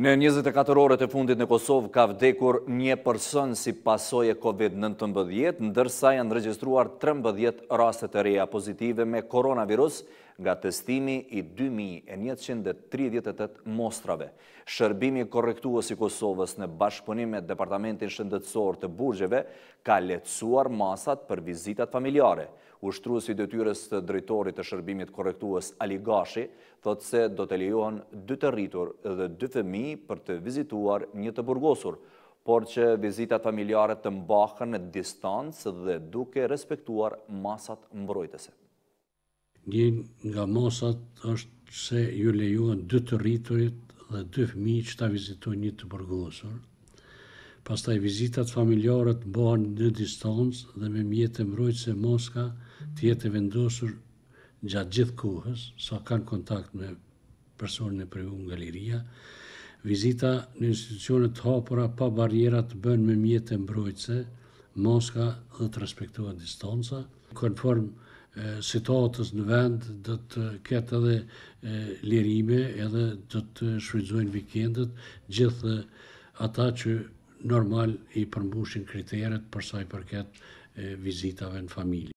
Në 24 orët e fundit në Kosovë ka vdekur një përson si pasoje COVID-19, ndërsa janë regjistruar 13 rastet e reja pozitive me koronavirus nga testimi i 2138 mostrave. Shërbimi korektuos i Kosovës në bashkëpunim me Departamentin Shëndetsor të Burgjeve ka letësuar masat për vizitat familjare. Ushtruës i dëtyres të drejtorit të shërbimit korektuos Ali Gashi thot se do të lejohen dy të rritur dhe dy fëmi për të vizituar një të burgosur, por që vizitat familjare të mbahën në distancë dhe duke respektuar masat mbrojtëse. Një nga masat është se ju lejuën dy të rriturit dhe dy fmi që ta vizituar një të burgosur. Pastaj vizitat familjare të mbahën në distancë dhe me mjetë mbrojtëse moska të jetë vendosur gjatë gjithë kohës, sa kanë kontakt me personën e privu nga galeria, Vizita në institucionet hapura pa barjera të bën me mjetë e mbrojtëse, moska dhe të respektuat distonca. Konform situatës në vend dhe të ketë edhe lirime edhe dhe të shvizuin vikendet gjithë ata që normal i përmbushin kriteret përsa i përket vizitave në familje.